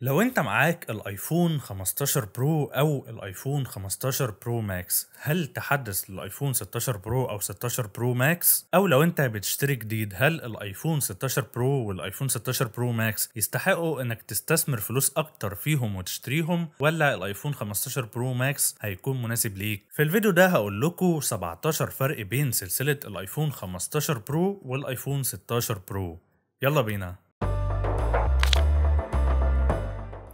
لو انت معاك الايفون 15 برو او الايفون 15 برو ماكس هل تحدث للايفون 16 برو او 16 برو ماكس او لو انت بتشتري جديد هل الايفون 16 برو والايفون 16 برو ماكس يستحقوا انك تستثمر فلوس اكتر فيهم وتشتريهم ولا الايفون 15 برو ماكس هيكون مناسب ليك في الفيديو ده هقول لكم 17 فرق بين سلسلة الايفون 15 برو والايفون 16 برو يلا بينا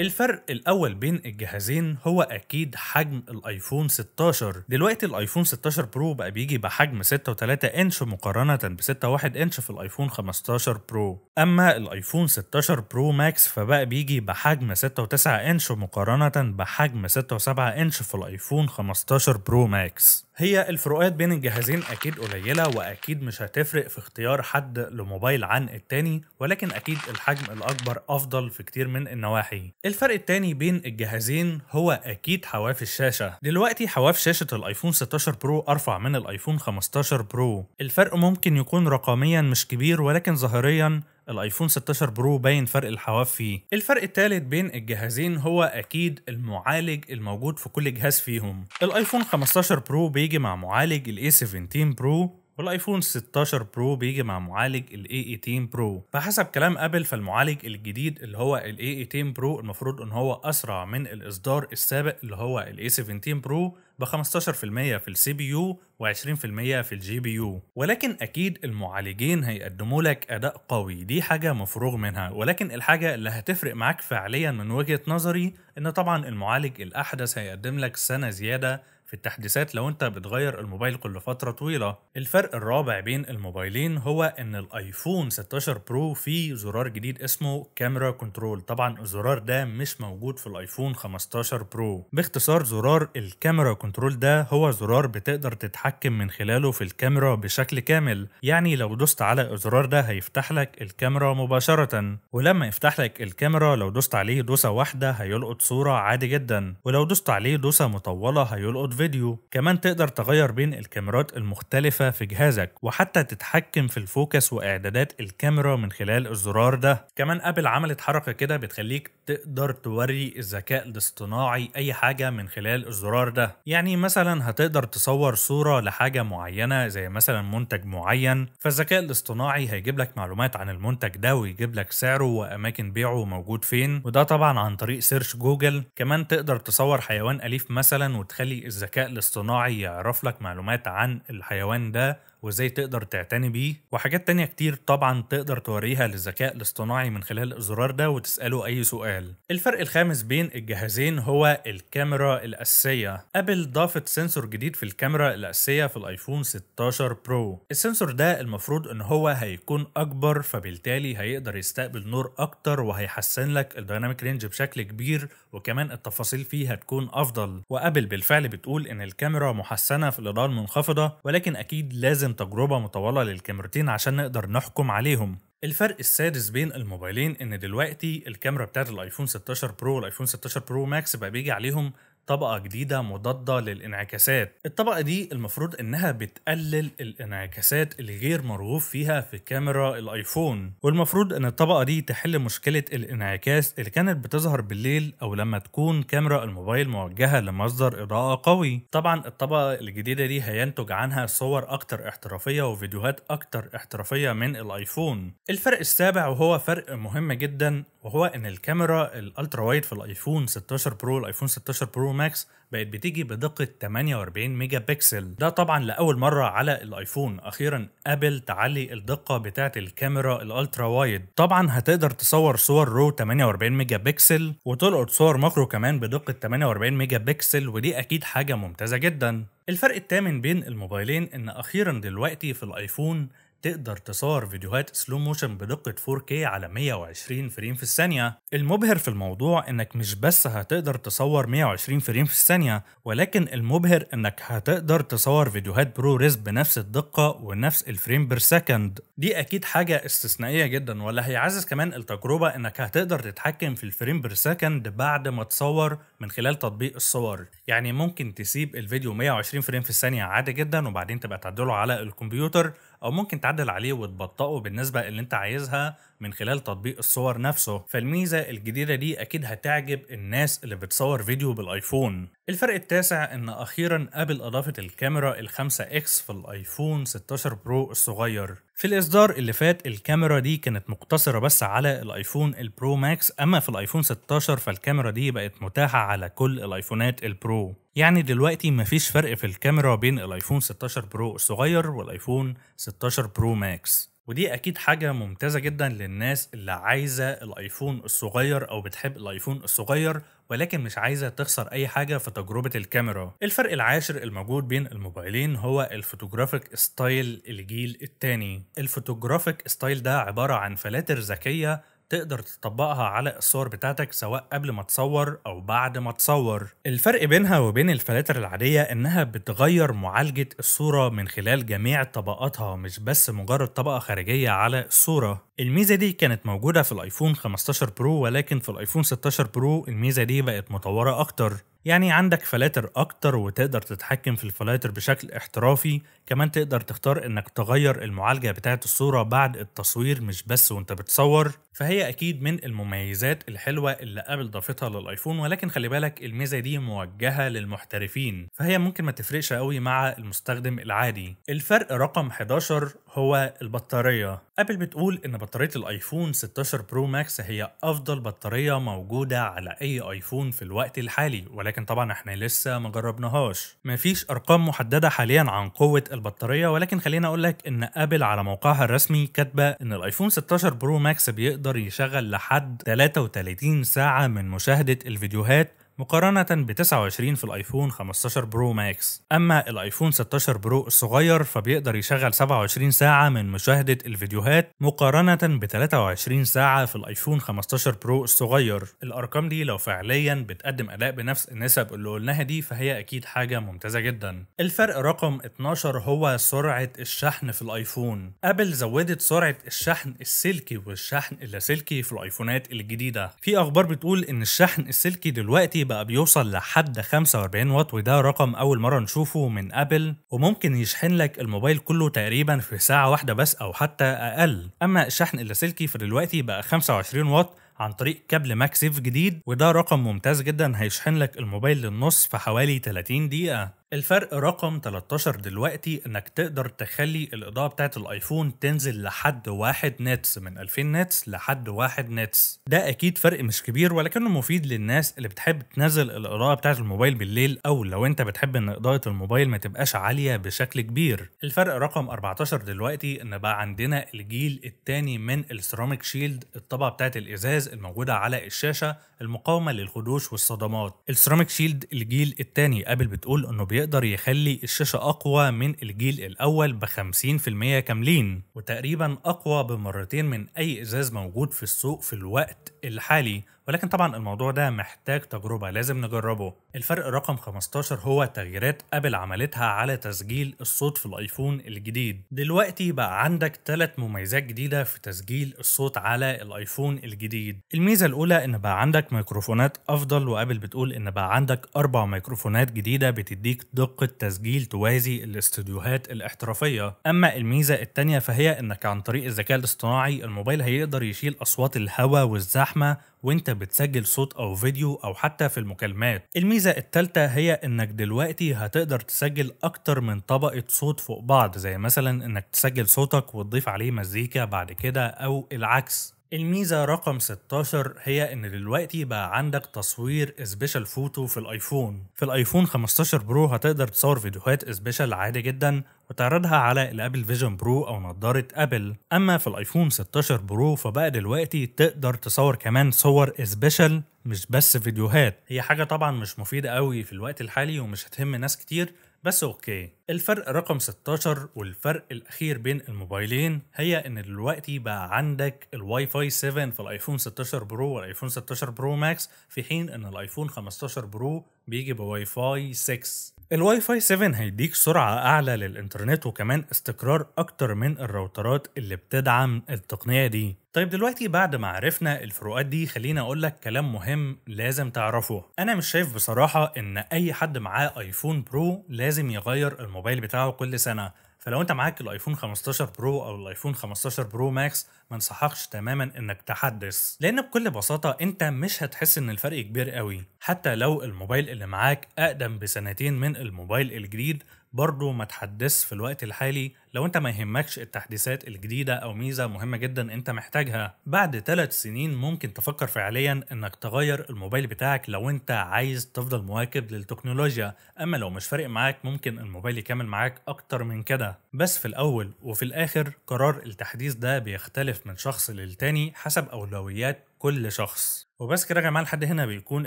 الفرق الأول بين الجهازين هو أكيد حجم الآيفون 16 دلوقتي الآيفون 16 برو بقى بيجي بحجم 6.3 إنش مقارنة ب 6.1 إنش في الآيفون 15 برو أما الآيفون 16 برو ماكس فبقى بيجي بحجم 6.9 إنش مقارنة بحجم 6.7 إنش في الآيفون 15 برو ماكس هي الفروقات بين الجهازين أكيد قليلة وأكيد مش هتفرق في اختيار حد لموبايل عن التاني ولكن أكيد الحجم الأكبر أفضل في كتير من النواحي الفرق التاني بين الجهازين هو اكيد حواف الشاشه دلوقتي حواف شاشه الايفون 16 برو ارفع من الايفون 15 برو الفرق ممكن يكون رقميا مش كبير ولكن ظاهريا الايفون 16 برو باين فرق الحواف فيه الفرق الثالث بين الجهازين هو اكيد المعالج الموجود في كل جهاز فيهم الايفون 15 برو بيجي مع معالج الاي 17 برو والايفون 16 برو بيجي مع معالج ال A18 برو فحسب كلام ابل فالمعالج الجديد اللي هو ال A18 برو المفروض ان هو اسرع من الاصدار السابق اللي هو ال A17 برو ب 15% في السي بي يو و20% في الجي بي يو ولكن اكيد المعالجين هيقدموا لك اداء قوي دي حاجه مفروغ منها ولكن الحاجه اللي هتفرق معاك فعليا من وجهه نظري ان طبعا المعالج الاحدث هيقدم لك سنه زياده في التحديثات لو انت بتغير الموبايل كل فترة طويلة الفرق الرابع بين الموبايلين هو ان الايفون 16 برو فيه زرار جديد اسمه كاميرا كنترول طبعا الزرار ده مش موجود في الايفون 15 برو باختصار زرار الكاميرا كنترول ده هو زرار بتقدر تتحكم من خلاله في الكاميرا بشكل كامل يعني لو دوست على الزرار ده هيفتح لك الكاميرا مباشرة ولما يفتح لك الكاميرا لو دوست عليه دوسة واحدة هيلقط صورة عادي جدا ولو دوست عليه دوسة مطولة هيلقط الفيديو كمان تقدر تغير بين الكاميرات المختلفة في جهازك وحتى تتحكم في الفوكس وإعدادات الكاميرا من خلال الزرار ده كمان أبل عملت حركة كده بتخليك تقدر توري الذكاء الاصطناعي اي حاجه من خلال الزرار ده يعني مثلا هتقدر تصور صوره لحاجه معينه زي مثلا منتج معين فالذكاء الاصطناعي هيجيب لك معلومات عن المنتج ده ويجيب لك سعره واماكن بيعه موجود فين وده طبعا عن طريق سيرش جوجل كمان تقدر تصور حيوان اليف مثلا وتخلي الذكاء الاصطناعي يعرف لك معلومات عن الحيوان ده وازاي تقدر تعتني بيه وحاجات تانية كتير طبعا تقدر توريها للذكاء الاصطناعي من خلال الزرار ده وتسأله أي سؤال الفرق الخامس بين الجهازين هو الكاميرا الأساسية أبل ضافت سنسور جديد في الكاميرا الأساسية في الآيفون 16 برو السنسور ده المفروض إن هو هيكون أكبر فبالتالي هيقدر يستقبل نور أكتر وهيحسن لك الديناميك رينج بشكل كبير وكمان التفاصيل فيه هتكون أفضل وأبل بالفعل بتقول إن الكاميرا محسنة في الإضاءة المنخفضة ولكن أكيد لازم لازم تجربة مطولة للكاميرتين عشان نقدر نحكم عليهم الفرق السادس بين الموبايلين ان دلوقتي الكاميرا بتاعت الايفون 16 برو والايفون 16 برو ماكس بقى بيجي عليهم طبقة جديدة مضادة للانعكاسات الطبقة دي المفروض انها بتقلل الانعكاسات الغير مرغوب فيها في كاميرا الايفون والمفروض ان الطبقة دي تحل مشكلة الانعكاس اللي كانت بتظهر بالليل او لما تكون كاميرا الموبايل موجهة لمصدر اضاءة قوي طبعا الطبقة الجديدة دي هينتج عنها صور اكتر احترافية وفيديوهات اكتر احترافية من الايفون الفرق السابع وهو فرق مهم جدا وهو ان الكاميرا الالترا وايد في الايفون 16 برو الايفون 16 برو برو ماكس بقت بتيجي بدقة 48 ميجا بكسل ده طبعا لأول مرة على الايفون أخيرا أبل تعلي الدقة بتاعة الكاميرا الألترا وايد طبعا هتقدر تصور صور رو 48 ميجا بكسل وتلقط صور ماكرو كمان بدقة 48 ميجا بكسل ودي أكيد حاجة ممتازة جدا الفرق الثامن بين الموبايلين ان اخيرا دلوقتي في الايفون تقدر تصور فيديوهات سلو موشن بدقة 4K على 120 فريم في الثانية المبهر في الموضوع انك مش بس هتقدر تصور 120 فريم في الثانية ولكن المبهر انك هتقدر تصور فيديوهات برو ريز بنفس الدقة ونفس الفريم بير سكند دي اكيد حاجة استثنائية جدا ولا هيعزز كمان التجربة انك هتقدر تتحكم في الفريم بير سكند بعد ما تصور من خلال تطبيق الصور يعني ممكن تسيب الفيديو 120 فريم في الثانية عادي جدا وبعدين تبقى تعدله على الكمبيوتر او ممكن تعدل عليه وتبطئه بالنسبه اللي انت عايزها من خلال تطبيق الصور نفسه فالميزه الجديده دي اكيد هتعجب الناس اللي بتصور فيديو بالايفون الفرق التاسع ان اخيرا ابل اضافت الكاميرا ال5 اكس في الايفون 16 برو الصغير في الإصدار اللي فات الكاميرا دي كانت مقتصرة بس على الآيفون البرو ماكس أما في الآيفون 16 فالكاميرا دي بقت متاحة على كل الآيفونات البرو يعني دلوقتي مفيش فرق في الكاميرا بين الآيفون 16 برو الصغير والآيفون 16 برو ماكس ودي اكيد حاجه ممتازه جدا للناس اللي عايزه الايفون الصغير او بتحب الايفون الصغير ولكن مش عايزه تخسر اي حاجه في تجربه الكاميرا الفرق العاشر الموجود بين الموبايلين هو الفوتوغرافيك ستايل الجيل الثاني الفوتوغرافيك ستايل ده عباره عن فلاتر ذكيه تقدر تطبقها على الصور بتاعتك سواء قبل ما تصور او بعد ما تصور الفرق بينها وبين الفلاتر العادية انها بتغير معالجة الصورة من خلال جميع طبقاتها مش بس مجرد طبقة خارجية على الصورة الميزة دي كانت موجودة في الايفون 15 برو ولكن في الايفون 16 برو الميزة دي بقت مطورة اكتر يعني عندك فلاتر اكتر وتقدر تتحكم في الفلاتر بشكل احترافي كمان تقدر تختار انك تغير المعالجة بتاعة الصورة بعد التصوير مش بس وانت بتصور فهي اكيد من المميزات الحلوة اللي ابل ضافتها للايفون ولكن خلي بالك الميزة دي موجهة للمحترفين فهي ممكن ما تفرقش قوي مع المستخدم العادي الفرق رقم 11 هو البطارية ابل بتقول ان بطارية الايفون 16 برو ماكس هي افضل بطارية موجودة على اي ايفون في الوقت الحالي ولكن طبعا احنا لسه مجربناهاش مفيش ارقام محددة حاليا عن قوة البطارية ولكن خليني اقول لك ان ابل على موقعها الرسمي كاتبة ان الايفون 16 برو ماكس بيقدر يشغل لحد 33 ساعة من مشاهدة الفيديوهات مقارنة ب 29 في الايفون 15 برو ماكس اما الايفون 16 برو الصغير فبيقدر يشغل 27 ساعة من مشاهدة الفيديوهات مقارنة ب 23 ساعة في الايفون 15 برو الصغير الارقام دي لو فعليا بتقدم اداء بنفس النسب اللي قلناها دي فهي اكيد حاجة ممتازة جدا الفرق رقم 12 هو سرعة الشحن في الايفون ابل زودت سرعة الشحن السلكي والشحن اللاسلكي في الايفونات الجديدة في اخبار بتقول ان الشحن السلكي دلوقتي بقى بيوصل لحد 45 واط وده رقم اول مره نشوفه من ابل وممكن يشحن لك الموبايل كله تقريبا في ساعه واحده بس او حتى اقل اما الشحن اللاسلكي فدلوقتي بقى 25 واط عن طريق كابل ماكسيف جديد وده رقم ممتاز جدا هيشحن لك الموبايل للنص في حوالي 30 دقيقه الفرق رقم 13 دلوقتي انك تقدر تخلي الاضاءة بتاعت الايفون تنزل لحد 1 نتس من 2000 نتس لحد 1 نتس ده اكيد فرق مش كبير ولكنه مفيد للناس اللي بتحب تنزل الاضاءة بتاعت الموبايل بالليل او لو انت بتحب ان اضاءة الموبايل ما تبقاش عالية بشكل كبير الفرق رقم 14 دلوقتي ان بقى عندنا الجيل الثاني من السيراميك شيلد الطبقة بتاعت الازاز الموجودة على الشاشة المقاومة للخدوش والصدمات السيراميك شيلد الجيل الثاني ابل بتقول انه يقدر يخلي الشاشة أقوى من الجيل الأول ب 50% كاملين وتقريبا أقوى بمرتين من أي إزاز موجود في السوق في الوقت الحالي ولكن طبعا الموضوع ده محتاج تجربة لازم نجربه الفرق رقم 15 هو تغييرات ابل عملتها على تسجيل الصوت في الايفون الجديد دلوقتي بقى عندك ثلاث مميزات جديدة في تسجيل الصوت على الايفون الجديد الميزة الاولى ان بقى عندك ميكروفونات افضل وابل بتقول ان بقى عندك اربع ميكروفونات جديدة بتديك دقة تسجيل توازي الاستديوهات الاحترافية اما الميزة الثانيه فهي انك عن طريق الذكاء الاصطناعي الموبايل هيقدر يشيل اصوات الهواء والزحمة وانت بتسجل صوت او فيديو او حتى في المكالمات الميزة التالتة هي انك دلوقتي هتقدر تسجل اكتر من طبقة صوت فوق بعض زي مثلا انك تسجل صوتك وتضيف عليه مزيكا بعد كده او العكس الميزة رقم 16 هي ان دلوقتي بقى عندك تصوير سبيشال فوتو في الايفون في الايفون 15 برو هتقدر تصور فيديوهات سبيشال عادي جدا وتعرضها على الابل فيجن برو او نظارة ابل اما في الايفون 16 برو فبقى دلوقتي تقدر تصور كمان صور سبيشال مش بس فيديوهات هي حاجة طبعا مش مفيدة قوي في الوقت الحالي ومش هتهم ناس كتير بس اوكي الفرق رقم 16 والفرق الاخير بين الموبايلين هي ان دلوقتي بقى عندك الواي فاي 7 في الايفون 16 برو والايفون 16 برو ماكس في حين ان الايفون 15 برو بيجي بواي فاي 6 الواي فاي 7 هيديك سرعة أعلى للإنترنت وكمان استقرار أكتر من الراوترات اللي بتدعم التقنية دي. طيب دلوقتي بعد ما عرفنا الفروقات دي خلينا أقول لك كلام مهم لازم تعرفه. أنا مش شايف بصراحة إن أي حد معاه أيفون برو لازم يغير الموبايل بتاعه كل سنة فلو انت معاك الايفون 15 برو او الايفون 15 برو ماكس ما انصحكش تماما انك تحدث لان بكل بساطه انت مش هتحس ان الفرق كبير قوي حتى لو الموبايل اللي معاك اقدم بسنتين من الموبايل الجديد برضه ما تحدث في الوقت الحالي لو انت ما يهمكش التحديثات الجديدة او ميزة مهمة جدا انت محتاجها بعد 3 سنين ممكن تفكر فعليا انك تغير الموبايل بتاعك لو انت عايز تفضل مواكب للتكنولوجيا اما لو مش فارق معاك ممكن الموبايل يكمل معاك اكتر من كده بس في الاول وفي الاخر قرار التحديث ده بيختلف من شخص للتاني حسب اولويات كل شخص وبس كده يا جماعه لحد هنا بيكون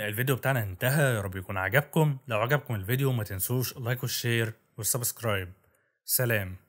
الفيديو بتاعنا انتهى يا رب يكون عجبكم لو عجبكم الفيديو ما تنسوش لايك وشير وسبسكرايب سلام